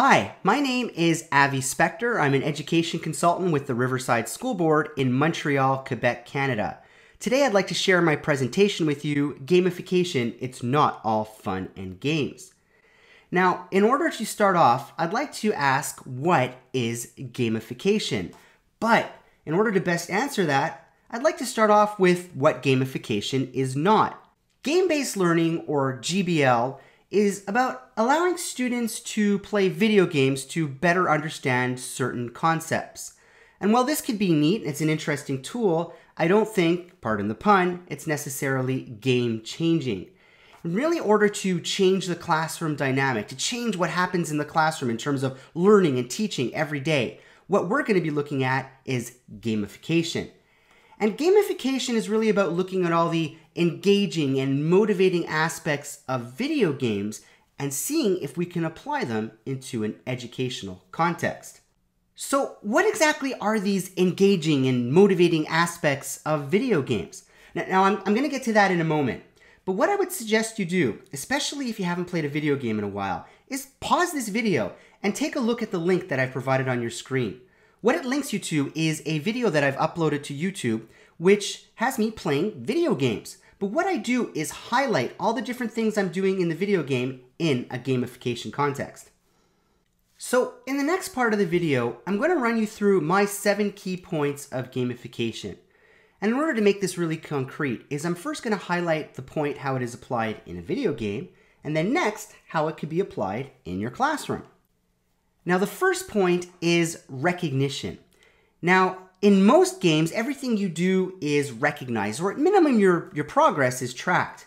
Hi, my name is Avi Spector. I'm an education consultant with the Riverside School Board in Montreal, Quebec, Canada. Today I'd like to share my presentation with you, Gamification, It's Not All Fun and Games. Now, in order to start off, I'd like to ask what is gamification? But in order to best answer that, I'd like to start off with what gamification is not. Game-based learning, or GBL, is about allowing students to play video games to better understand certain concepts. And while this could be neat, it's an interesting tool, I don't think, pardon the pun, it's necessarily game changing. In really order to change the classroom dynamic, to change what happens in the classroom in terms of learning and teaching every day, what we're going to be looking at is gamification. And gamification is really about looking at all the engaging and motivating aspects of video games and seeing if we can apply them into an educational context. So, what exactly are these engaging and motivating aspects of video games? Now, now I'm, I'm going to get to that in a moment. But what I would suggest you do, especially if you haven't played a video game in a while, is pause this video and take a look at the link that I've provided on your screen. What it links you to is a video that I've uploaded to YouTube, which has me playing video games. But what I do is highlight all the different things I'm doing in the video game in a gamification context. So in the next part of the video, I'm going to run you through my seven key points of gamification. And in order to make this really concrete is I'm first going to highlight the point how it is applied in a video game, and then next, how it could be applied in your classroom. Now, the first point is recognition. Now, in most games, everything you do is recognized, or at minimum, your, your progress is tracked.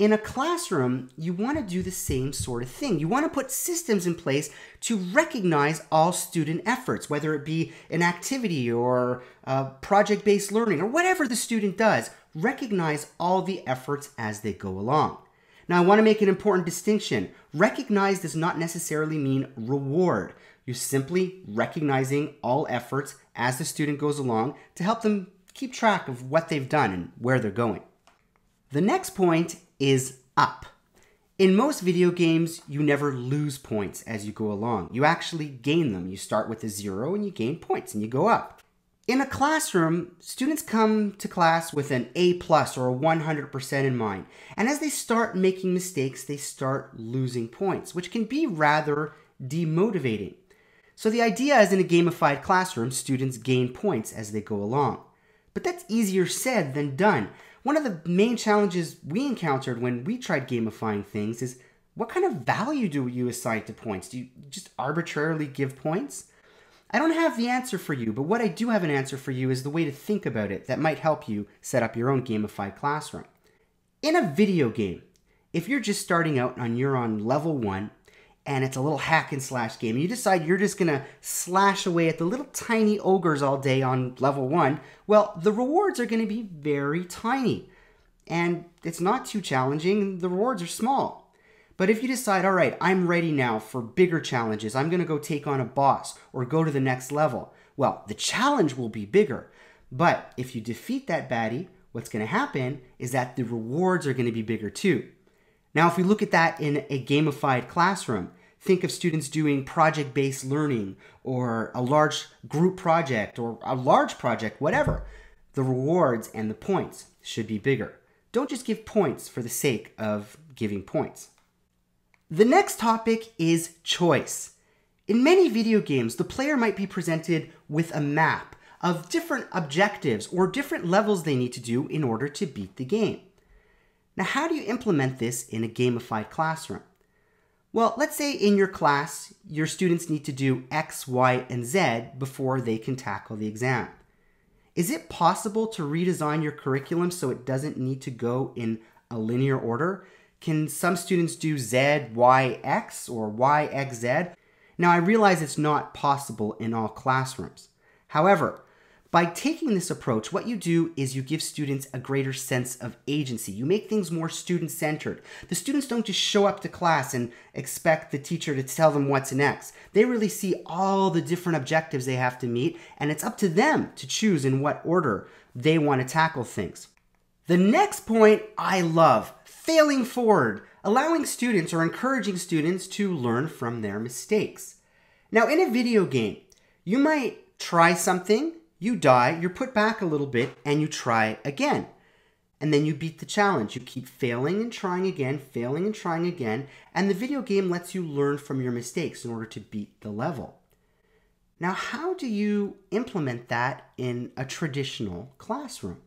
In a classroom, you want to do the same sort of thing. You want to put systems in place to recognize all student efforts, whether it be an activity or uh, project based learning or whatever the student does, recognize all the efforts as they go along. Now, I want to make an important distinction. Recognize does not necessarily mean reward. You're simply recognizing all efforts as the student goes along to help them keep track of what they've done and where they're going. The next point is up. In most video games, you never lose points as you go along. You actually gain them. You start with a zero and you gain points and you go up. In a classroom, students come to class with an A plus or a 100% in mind. And as they start making mistakes, they start losing points, which can be rather demotivating. So the idea is in a gamified classroom, students gain points as they go along. But that's easier said than done. One of the main challenges we encountered when we tried gamifying things is what kind of value do you assign to points? Do you just arbitrarily give points? I don't have the answer for you, but what I do have an answer for you is the way to think about it that might help you set up your own gamified classroom. In a video game, if you're just starting out and you're on level one and it's a little hack and slash game, and you decide you're just gonna slash away at the little tiny ogres all day on level one, well, the rewards are gonna be very tiny. And it's not too challenging, the rewards are small. But if you decide, all right, I'm ready now for bigger challenges, I'm going to go take on a boss or go to the next level, well, the challenge will be bigger. But if you defeat that baddie, what's going to happen is that the rewards are going to be bigger too. Now, if we look at that in a gamified classroom, think of students doing project based learning or a large group project or a large project, whatever. The rewards and the points should be bigger. Don't just give points for the sake of giving points. The next topic is choice. In many video games, the player might be presented with a map of different objectives or different levels they need to do in order to beat the game. Now, how do you implement this in a gamified classroom? Well, let's say in your class, your students need to do X, Y, and Z before they can tackle the exam. Is it possible to redesign your curriculum so it doesn't need to go in a linear order? Can some students do Z, Y, X or Y, X, Z? Now, I realize it's not possible in all classrooms. However, by taking this approach, what you do is you give students a greater sense of agency. You make things more student centered. The students don't just show up to class and expect the teacher to tell them what's next. They really see all the different objectives they have to meet, and it's up to them to choose in what order they want to tackle things. The next point I love failing forward, allowing students or encouraging students to learn from their mistakes. Now, in a video game, you might try something, you die, you're put back a little bit, and you try again. And then you beat the challenge. You keep failing and trying again, failing and trying again, and the video game lets you learn from your mistakes in order to beat the level. Now, how do you implement that in a traditional classroom?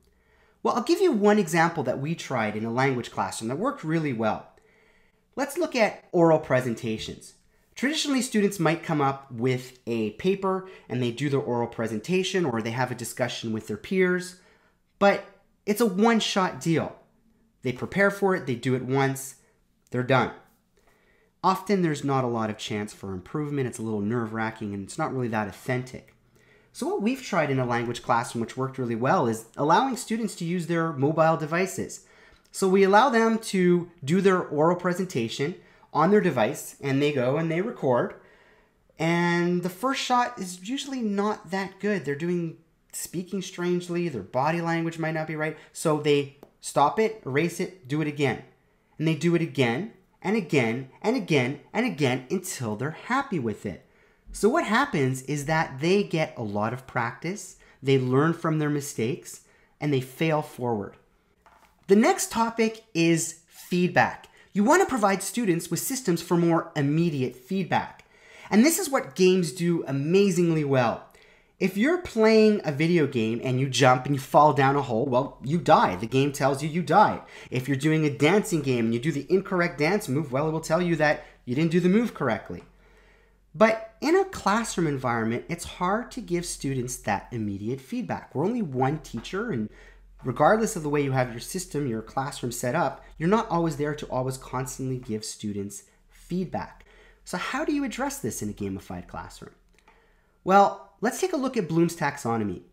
Well, I'll give you one example that we tried in a language classroom that worked really well. Let's look at oral presentations. Traditionally, students might come up with a paper and they do their oral presentation or they have a discussion with their peers, but it's a one shot deal. They prepare for it, they do it once, they're done. Often there's not a lot of chance for improvement, it's a little nerve wracking, and it's not really that authentic. So what we've tried in a language classroom, which worked really well, is allowing students to use their mobile devices. So we allow them to do their oral presentation on their device and they go and they record. And the first shot is usually not that good. They're doing speaking strangely, their body language might not be right. So they stop it, erase it, do it again. And they do it again and again and again and again until they're happy with it. So what happens is that they get a lot of practice, they learn from their mistakes, and they fail forward. The next topic is feedback. You want to provide students with systems for more immediate feedback. And this is what games do amazingly well. If you're playing a video game and you jump and you fall down a hole, well, you die. The game tells you you died. If you're doing a dancing game and you do the incorrect dance move, well, it will tell you that you didn't do the move correctly. But in a classroom environment, it's hard to give students that immediate feedback. We're only one teacher, and regardless of the way you have your system, your classroom set up, you're not always there to always constantly give students feedback. So, how do you address this in a gamified classroom? Well, let's take a look at Bloom's taxonomy.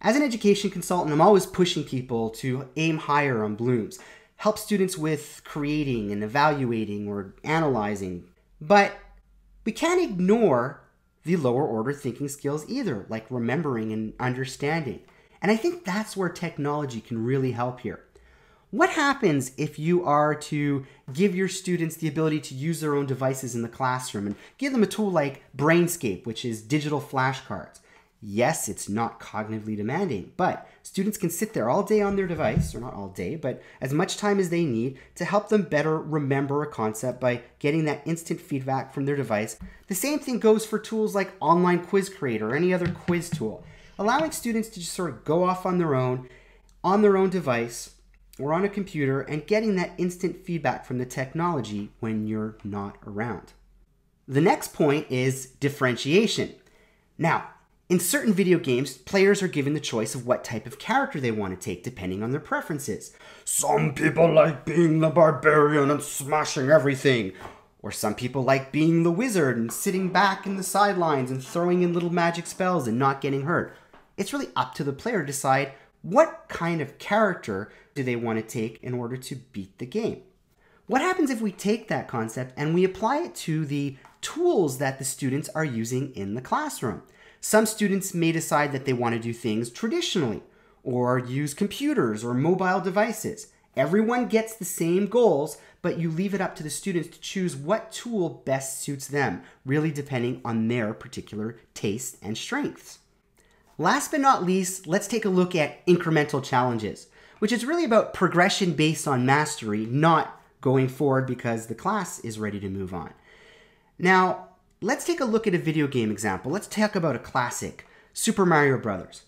As an education consultant, I'm always pushing people to aim higher on Bloom's, help students with creating and evaluating or analyzing. But we can't ignore the lower order thinking skills either, like remembering and understanding. And I think that's where technology can really help here. What happens if you are to give your students the ability to use their own devices in the classroom and give them a tool like Brainscape, which is digital flashcards? Yes, it's not cognitively demanding, but students can sit there all day on their device, or not all day, but as much time as they need to help them better remember a concept by getting that instant feedback from their device. The same thing goes for tools like Online Quiz Creator or any other quiz tool, allowing students to just sort of go off on their own, on their own device, or on a computer, and getting that instant feedback from the technology when you're not around. The next point is differentiation. Now, in certain video games, players are given the choice of what type of character they want to take depending on their preferences. Some people like being the barbarian and smashing everything, or some people like being the wizard and sitting back in the sidelines and throwing in little magic spells and not getting hurt. It's really up to the player to decide what kind of character do they want to take in order to beat the game. What happens if we take that concept and we apply it to the tools that the students are using in the classroom? Some students may decide that they want to do things traditionally or use computers or mobile devices. Everyone gets the same goals, but you leave it up to the students to choose what tool best suits them, really depending on their particular taste and strengths. Last but not least, let's take a look at incremental challenges, which is really about progression based on mastery, not going forward because the class is ready to move on. Now, Let's take a look at a video game example. Let's talk about a classic, Super Mario Brothers.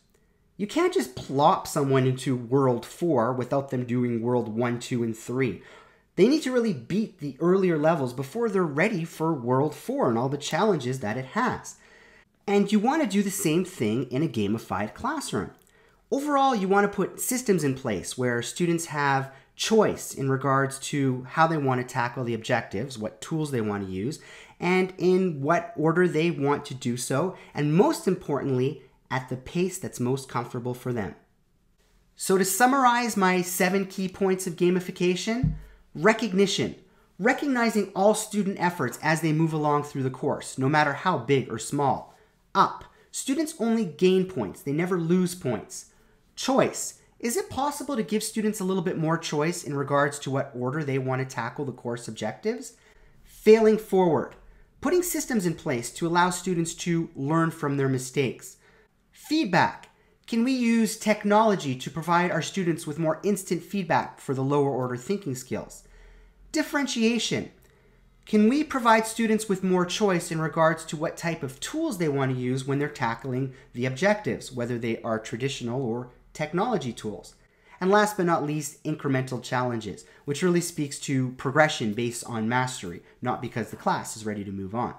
You can't just plop someone into World 4 without them doing World 1, 2, and 3. They need to really beat the earlier levels before they're ready for World 4 and all the challenges that it has. And you want to do the same thing in a gamified classroom. Overall, you want to put systems in place where students have choice in regards to how they want to tackle the objectives, what tools they want to use, and in what order they want to do so, and most importantly, at the pace that's most comfortable for them. So, to summarize my seven key points of gamification recognition, recognizing all student efforts as they move along through the course, no matter how big or small. Up, students only gain points, they never lose points. Choice, is it possible to give students a little bit more choice in regards to what order they want to tackle the course objectives? Failing forward, putting systems in place to allow students to learn from their mistakes. Feedback. Can we use technology to provide our students with more instant feedback for the lower order thinking skills? Differentiation. Can we provide students with more choice in regards to what type of tools they want to use when they're tackling the objectives, whether they are traditional or technology tools? and last but not least, incremental challenges, which really speaks to progression based on mastery, not because the class is ready to move on.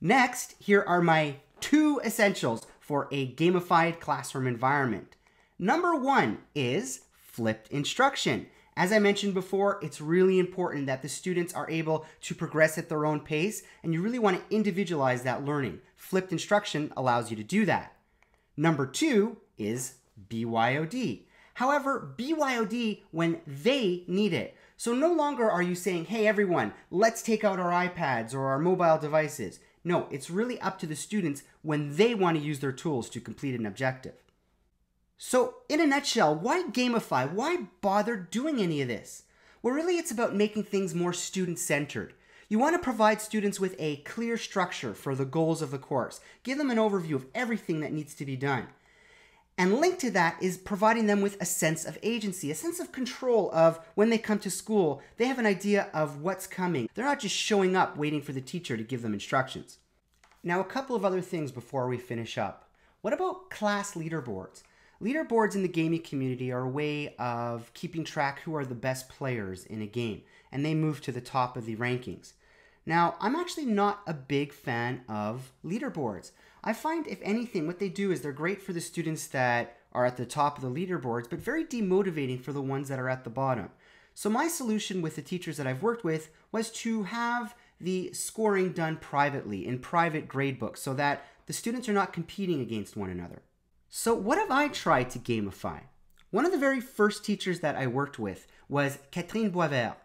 Next, here are my two essentials for a gamified classroom environment. Number one is flipped instruction. As I mentioned before, it's really important that the students are able to progress at their own pace, and you really want to individualize that learning. Flipped instruction allows you to do that. Number two is BYOD, However, BYOD when they need it. So no longer are you saying, hey, everyone, let's take out our iPads or our mobile devices. No, it's really up to the students when they want to use their tools to complete an objective. So, in a nutshell, why gamify? Why bother doing any of this? Well, really, it's about making things more student centered. You want to provide students with a clear structure for the goals of the course, give them an overview of everything that needs to be done. And linked to that is providing them with a sense of agency, a sense of control of when they come to school, they have an idea of what's coming. They're not just showing up waiting for the teacher to give them instructions. Now, a couple of other things before we finish up. What about class leaderboards? Leaderboards in the gaming community are a way of keeping track who are the best players in a game, and they move to the top of the rankings. Now, I'm actually not a big fan of leaderboards. I find, if anything, what they do is they're great for the students that are at the top of the leaderboards, but very demotivating for the ones that are at the bottom. So my solution with the teachers that I've worked with was to have the scoring done privately in private gradebooks so that the students are not competing against one another. So what have I tried to gamify? One of the very first teachers that I worked with was Catherine Boisvert.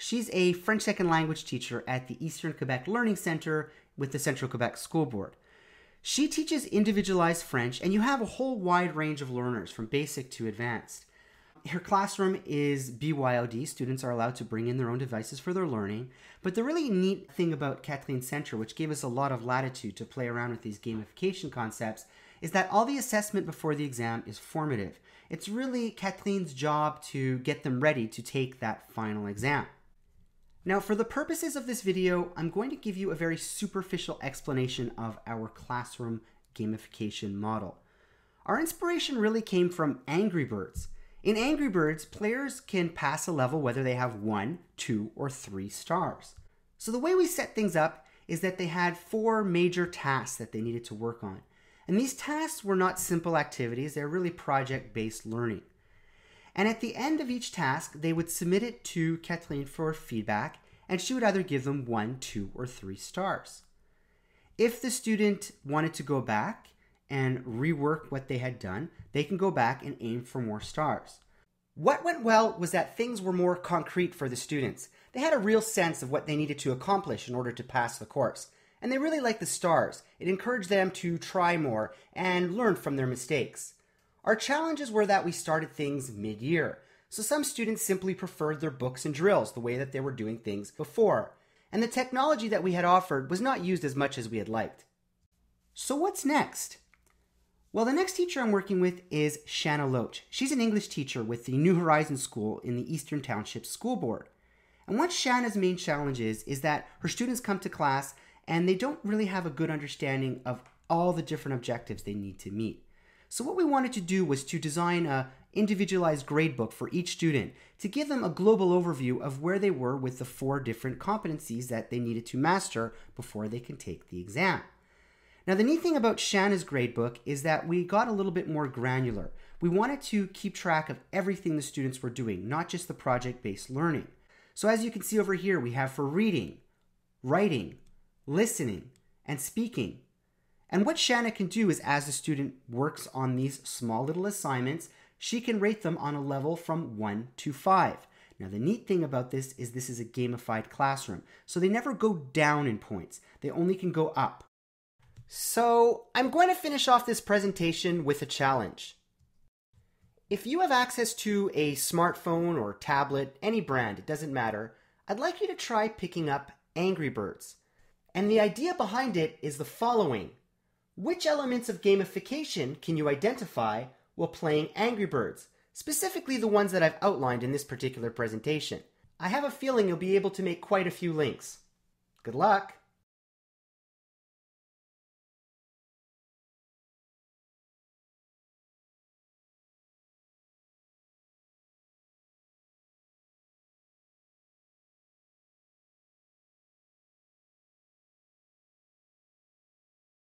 She's a French second language teacher at the Eastern Quebec Learning Center with the Central Quebec School Board. She teaches individualized French, and you have a whole wide range of learners from basic to advanced. Her classroom is BYOD. Students are allowed to bring in their own devices for their learning. But the really neat thing about Kathleen Center, which gave us a lot of latitude to play around with these gamification concepts, is that all the assessment before the exam is formative. It's really Kathleen's job to get them ready to take that final exam. Now for the purposes of this video, I'm going to give you a very superficial explanation of our classroom gamification model. Our inspiration really came from Angry Birds. In Angry Birds, players can pass a level whether they have one, two, or three stars. So the way we set things up is that they had four major tasks that they needed to work on. And these tasks were not simple activities, they're really project-based learning. And at the end of each task, they would submit it to Kathleen for feedback, and she would either give them one, two, or three stars. If the student wanted to go back and rework what they had done, they can go back and aim for more stars. What went well was that things were more concrete for the students. They had a real sense of what they needed to accomplish in order to pass the course. And they really liked the stars. It encouraged them to try more and learn from their mistakes. Our challenges were that we started things mid year, so some students simply preferred their books and drills the way that they were doing things before, and the technology that we had offered was not used as much as we had liked. So, what's next? Well, the next teacher I'm working with is Shanna Loach. She's an English teacher with the New Horizons School in the Eastern Township School Board. And what Shanna's main challenge is, is that her students come to class and they don't really have a good understanding of all the different objectives they need to meet. So what we wanted to do was to design a individualized gradebook for each student to give them a global overview of where they were with the four different competencies that they needed to master before they can take the exam. Now the neat thing about Shanna's gradebook is that we got a little bit more granular. We wanted to keep track of everything the students were doing, not just the project-based learning. So as you can see over here, we have for reading, writing, listening, and speaking, and what Shanna can do is as the student works on these small little assignments, she can rate them on a level from 1 to 5. Now the neat thing about this is this is a gamified classroom, so they never go down in points. They only can go up. So I'm going to finish off this presentation with a challenge. If you have access to a smartphone or tablet, any brand, it doesn't matter, I'd like you to try picking up Angry Birds. And the idea behind it is the following. Which elements of gamification can you identify while playing Angry Birds, specifically the ones that I've outlined in this particular presentation? I have a feeling you'll be able to make quite a few links. Good luck!